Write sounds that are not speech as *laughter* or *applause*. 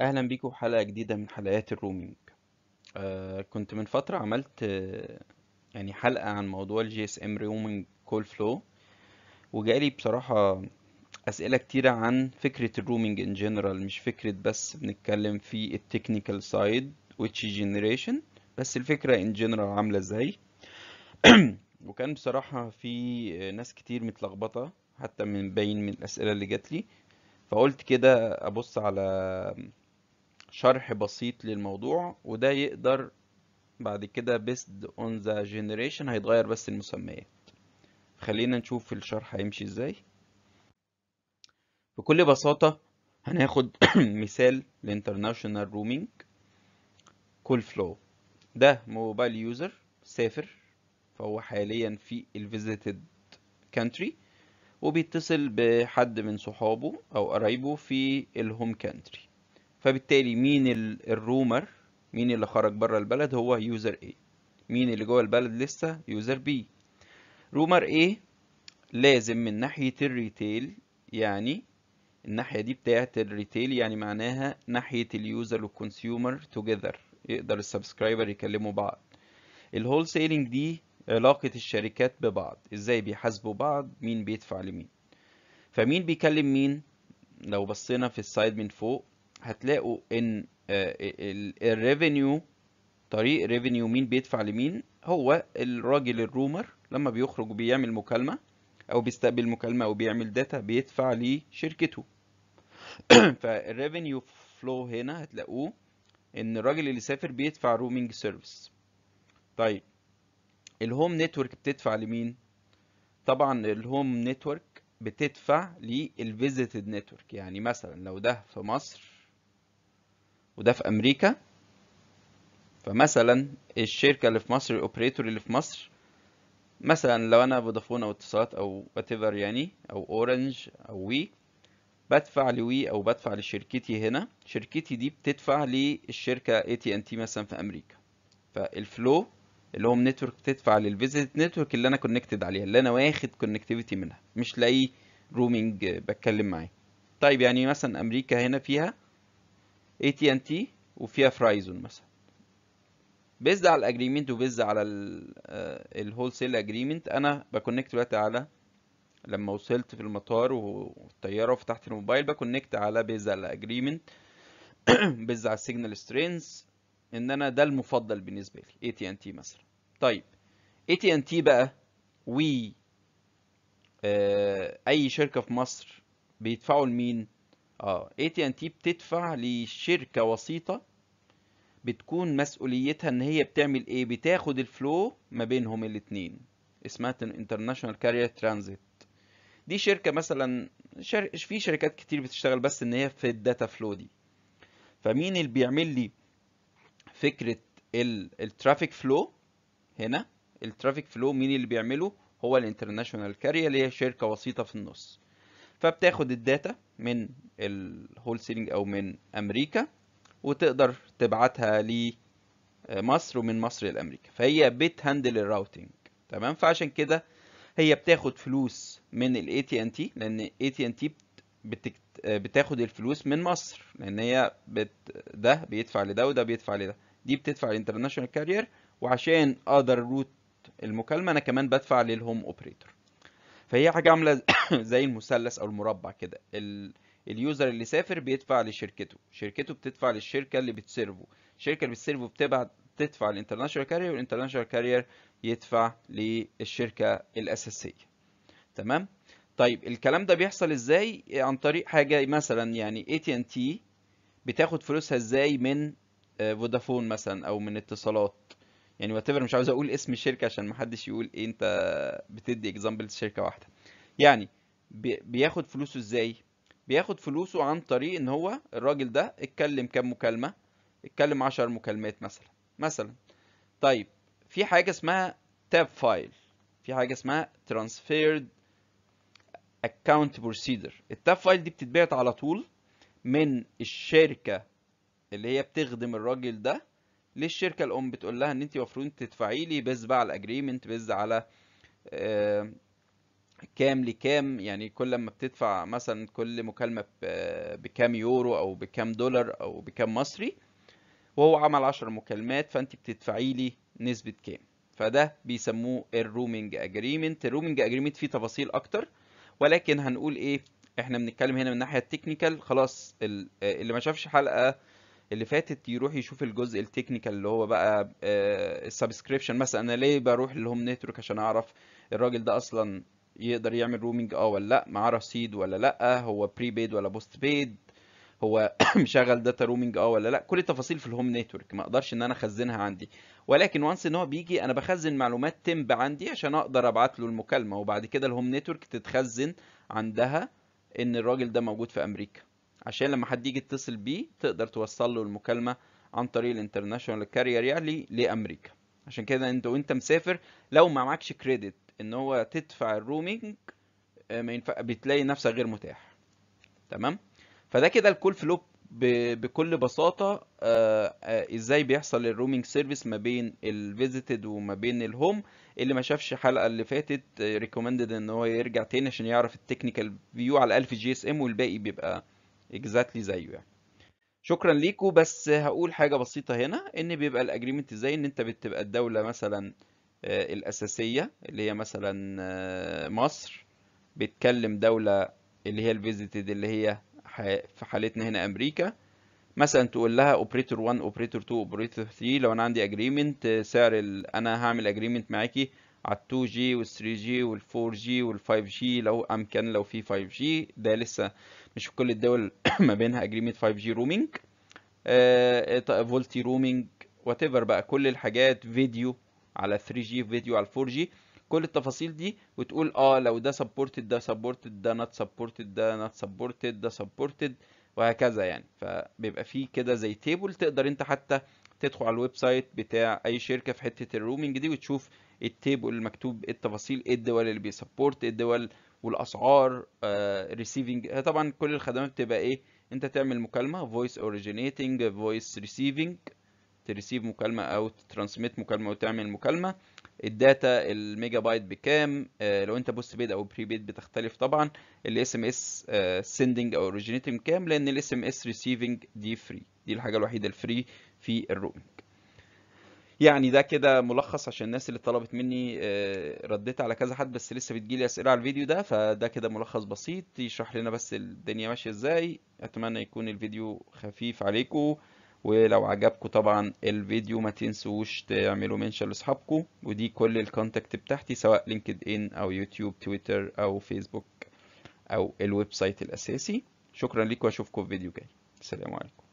اهلا بيكم في حلقه جديده من حلقات الرومينج آه كنت من فتره عملت آه يعني حلقه عن موضوع الجي اس ام رومينج كول فلو وجالي بصراحه اسئله كتيره عن فكره الرومينج ان جنرال مش فكره بس بنتكلم في التكنيكال سايد ويتش جنريشن بس الفكره ان جنرال عامله ازاي *clears throat* وكان بصراحه في ناس كتير متلخبطه حتى من باين من الاسئله اللي جات لي فقلت كده ابص على شرح بسيط للموضوع وده يقدر بعد كده بيست اون ذا جينيريشن هيتغير بس المسميات خلينا نشوف الشرح هيمشي ازاي بكل بساطة هناخد *clears throat* مثال الانترناشونال رومينج كول فلو ده موبايل يوزر سافر فهو حاليا في الفيزيتد كانتري وبيتصل بحد من صحابه او قرايبه في الهوم كانتري فبالتالي مين الرومر مين اللي خرج بره البلد هو يوزر A مين اللي جوه البلد لسه يوزر B رومر A لازم من ناحية الريتيل يعني الناحية دي بتاعة الريتيل يعني معناها ناحية اليوزر والكونسيومر توجذر يقدر السبسكرايبر يكلموا بعض الهول سيلينج دي علاقة الشركات ببعض ازاي بيحاسبوا بعض مين بيدفع لمين فمين بيكلم مين لو بصينا في السايد من فوق هتلاقوا ان آه، الريفينيو طريق ريفينيو مين بيدفع لمين هو الراجل الرومر لما بيخرج بيعمل مكالمة او بيستقبل مكالمة او بيعمل داتا بيدفع لشركته فالريفينيو *clears throat* فلو هنا هتلاقوه ان الراجل اللي سافر بيدفع رومينج سيرفيس طيب الهوم نتورك بتدفع لمين طبعا الهوم نتورك بتدفع للفيزيتد نتورك يعني مثلا لو ده في مصر وده في امريكا فمثلا الشركه اللي في مصر الاوبريتور اللي في مصر مثلا لو انا فودافون او اتصالات او واتيفر يعني او اورنج او وي بدفع لوي او بدفع لشركتي هنا شركتي دي بتدفع للشركه اي تي ان تي مثلا في امريكا فالفلو اللي هو نتورك بتدفع للفيزيت نتورك اللي انا كونكتد عليها اللي انا واخد كونكتيفيتي منها مش لاقي رومينج بتكلم معاه طيب يعني مثلا امريكا هنا فيها تي ان تي وفيها فرايزون مثلا بيزد على الاجريمنت وبيزد على الهول سيل اجريمنت انا بكونكت دلوقتي على لما وصلت في المطار والطياره وفتحت الموبايل بكونكت على بيزد على الاجريمنت بيزد *coughs* على السيجنال سترينز ان انا ده المفضل بالنسبه لي اي تي ان تي مثلا طيب اي تي ان تي بقى و آه، اي شركه في مصر بيدفعوا لمين اه اي تي ان تي بتدفع لشركه وسيطه بتكون مسؤوليتها ان هي بتعمل ايه بتاخد الفلو ما بينهم الاتنين اسمها انترناشونال كارير ترانزيت دي شركه مثلا شر... في شركات كتير بتشتغل بس ان هي في الداتا فلو دي فمين اللي بيعمل لي فكره الترافيك فلو هنا الترافيك فلو مين اللي بيعمله هو الانترناشونال كارير اللي هي شركه وسيطه في النص فبتاخد الداتا من الهول سيلينج او من امريكا وتقدر تبعتها لمصر آه، ومن مصر لامريكا فهي بتهندل الراوتينج تمام فعشان كده هي بتاخد فلوس من الاي تي ان تي لان الاي تي ان تي بتاخد الفلوس من مصر لان هي بت... ده بيدفع لده وده بيدفع لده دي بتدفع للانترناشونال كارير وعشان اقدر روت المكالمه انا كمان بدفع للهوم اوبريتور فهي حاجه عامله *coughs* زي المثلث او المربع كده اليوزر اللي سافر بيدفع لشركته شركته بتدفع للشركه اللي بتسيرفه الشركه اللي بتسيرفه بتبعت تدفع للانترناشونال كارير والانترناشونال كارير يدفع للشركه الاساسيه تمام طيب الكلام ده بيحصل ازاي عن طريق حاجه مثلا يعني AT&T ان تي بتاخد فلوسها ازاي من آه، فودافون مثلا او من اتصالات يعني وات مش عاوز اقول اسم الشركه عشان ما حدش يقول ايه انت بتدي اكزامبل شركه واحده يعني بياخد فلوسه ازاي بياخد فلوسه عن طريق ان هو الراجل ده اتكلم كام مكالمه اتكلم 10 مكالمات مثلا مثلا طيب في حاجه اسمها تاب فايل في حاجه اسمها ترانسفيرد اكونت بروسيدر التاب فايل دي بتتبعت على طول من الشركه اللي هي بتخدم الراجل ده للشركة الام بتقول لها ان انت المفروض تدفعي لي بيز بقى على الاجريمنت بيز على آه، كام لكام يعني كل ما بتدفع مثلا كل مكالمه بكام يورو او بكام دولار او بكام مصري وهو عمل 10 مكالمات فانت بتدفعي لي نسبه كام فده بيسموه الرومينج اجريمنت الرومينج اجريمنت فيه تفاصيل اكتر ولكن هنقول ايه احنا بنتكلم هنا من الناحيه التكنيكال خلاص آه، اللي ما شافش حلقه اللي فاتت يروح يشوف الجزء التكنيكال اللي هو بقى آه، السبسكريبشن مثلا انا ليه بروح للهوم نتورك عشان اعرف الراجل ده اصلا يقدر يعمل رومينج اه ولا لا معاه رصيد ولا لا هو بري بيد ولا بوست بيد هو *coughs* مشغل داتا رومينج اه ولا لا كل التفاصيل في الهوم نتورك ما اقدرش ان انا اخزنها عندي ولكن وانس ان هو بيجي انا بخزن معلومات تمب عندي عشان اقدر ابعت له المكالمه وبعد كده الهوم نتورك تتخزن عندها ان الراجل ده موجود في امريكا عشان لما حد يجي يتصل بيه تقدر توصل له المكالمه عن طريق الانترناشونال كارير يعني لامريكا عشان كده انت وانت مسافر لو ما معكش كريدت ان هو تدفع الرومينج آه، ما ينفع بتلاقي نفسك غير متاح تمام فده كده الكول فلو بكل بساطه آه، آه، ازاي بيحصل الرومينج سيرفيس ما بين الفيزيتد وما بين الهوم اللي ما شافش الحلقه اللي فاتت ريكومندد ان هو يرجع تاني عشان يعرف التكنيكال فيو على 1000 جي اس ام والباقي بيبقى اكزاكتلي زيه يعني شكرا ليكوا بس هقول حاجه بسيطه هنا ان بيبقى الاجريمنت ازاي ان انت بتبقى الدوله مثلا آه، الاساسيه اللي هي مثلا آه، مصر بتكلم دوله اللي هي الفيزيتد اللي هي في حالتنا هنا امريكا مثلا تقول لها اوبريتور 1 اوبريتور 2 اوبريتور 3 لو انا عندي اجريمنت آه، سعر ال... انا هعمل اجريمنت معاكي على ال 2 جي وال 3 جي وال 4 جي وال 5 جي لو امكن لو في 5 جي ده لسه مش في كل الدول *coughs* ما بينها اجريمنت 5 جي رومينج فولتي رومينج وات ايفر بقى كل الحاجات فيديو على 3 جي فيديو على 4 جي كل التفاصيل دي وتقول اه لو ده سبورتد ده سبورتد ده نوت سبورتد ده نوت سبورتد ده سبورتد وهكذا يعني فبيبقى فيه كده زي تيبل تقدر انت حتى تدخل على الويب سايت بتاع اي شركه في حته الرومينج دي وتشوف التيبل المكتوب التفاصيل ايه الدول اللي بيسبورت ايه الدول والاسعار ريسيفنج آه، آه، طبعا كل الخدمات بتبقى ايه انت تعمل مكالمه فويس اوريجينيتنج فويس ريسيفنج تريسيف مكالمه او ترانسميت مكالمه وتعمل مكالمه الداتا الميجا بايت بكام آه لو انت بوست بيد او بري بيد بتختلف طبعا الاس ام اس سيندنج او اوريجينيتنج كام لان الاس ام اس ريسيفنج دي فري دي الحاجه الوحيده الفري في الرومنج يعني ده كده ملخص عشان الناس اللي طلبت مني آه، رديت على كذا حد بس لسه بتجيلي اسئله على الفيديو ده فده كده ملخص بسيط يشرح لنا بس الدنيا ماشيه ازاي اتمنى يكون الفيديو خفيف عليكم ولو عجبكم طبعا الفيديو ما تنسوش تعملوا منشن لاصحابكم ودي كل الكونتاكت بتاعتي سواء لينكد ان او يوتيوب تويتر او فيسبوك او الويب سايت الاساسي شكرا لكم واشوفكم في فيديو جاي السلام عليكم